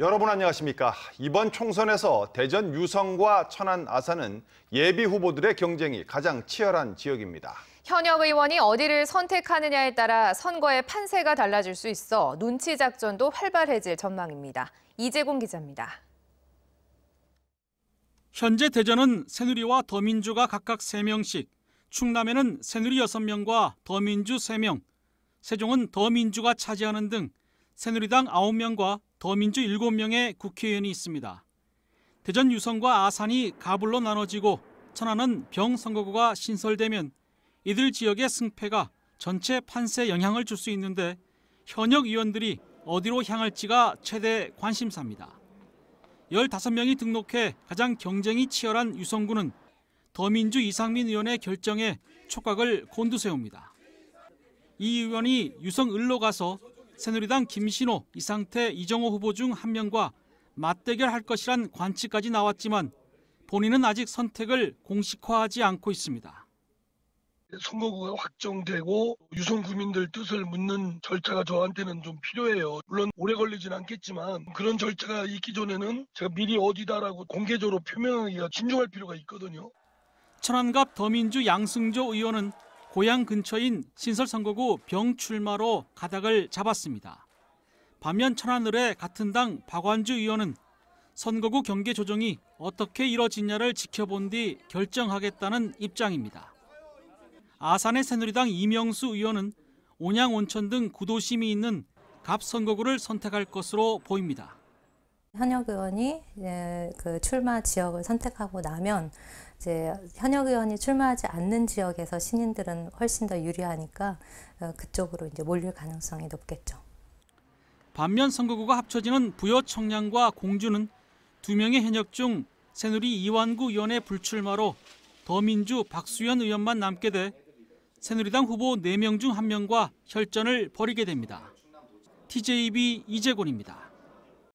여러분 안녕하십니까? 이번 총선에서 대전 유성과 천안 아산은 예비 후보들의 경쟁이 가장 치열한 지역입니다. 현역 의원이 어디를 선택하느냐에 따라 선거의 판세가 달라질 수 있어 눈치 작전도 활발해질 전망입니다. 이재공 기자입니다. 현재 대전은 새누리와 더민주가 각각 3명씩, 충남에는 새누리 6명과 더민주 3명, 세종은 더민주가 차지하는 등 새누리당 9명과 더민주 7명의 국회의원이 있습니다. 대전 유성과 아산이 가불로 나눠지고 천안은 병선거구가 신설되면 이들 지역의 승패가 전체 판세에 영향을 줄 수 있는데 현역 의원들이 어디로 향할지가 최대 관심사입니다. 15명이 등록해 가장 경쟁이 치열한 유성구는 더민주 이상민 의원의 결정에 촉각을 곤두세웁니다. 이 의원이 유성 을로 가서 새누리당 김신호, 이상태, 이정호 후보 중 한 명과 맞대결할 것이란 관측까지 나왔지만 본인은 아직 선택을 공식화하지 않고 있습니다. 선거구가 확정되고 유성 구민들 뜻을 묻는 절차가 저한테는 좀 필요해요. 물론 오래 걸리진 않겠지만 그런 절차가 있기 전에는 제가 미리 어디다라고 공개적으로 표명하기가 진중할 필요가 있거든요. 천안갑 더민주 양승조 의원은 고향 근처인 신설선거구 병출마로 가닥을 잡았습니다. 반면 천하늘의 같은 당 박완주 의원은 선거구 경계 조정이 어떻게 이뤄지냐를 지켜본 뒤 결정하겠다는 입장입니다. 아산의 새누리당 이명수 의원은 온양 온천 등 구도심이 있는 갑 선거구를 선택할 것으로 보입니다. 현역 의원이 그 출마 지역을 선택하고 나면 이제 현역 의원이 출마하지 않는 지역에서 신인들은 훨씬 더 유리하니까 어, 그쪽으로 이제 몰릴 가능성이 높겠죠. 반면 선거구가 합쳐지는 부여 청량과 공주는 두 명의 현역 중 새누리 이완구 의원의 불출마로 더민주 박수현 의원만 남게 돼 새누리당 후보 4명 중 1명과 혈전을 벌이게 됩니다. TJB 이재곤입니다.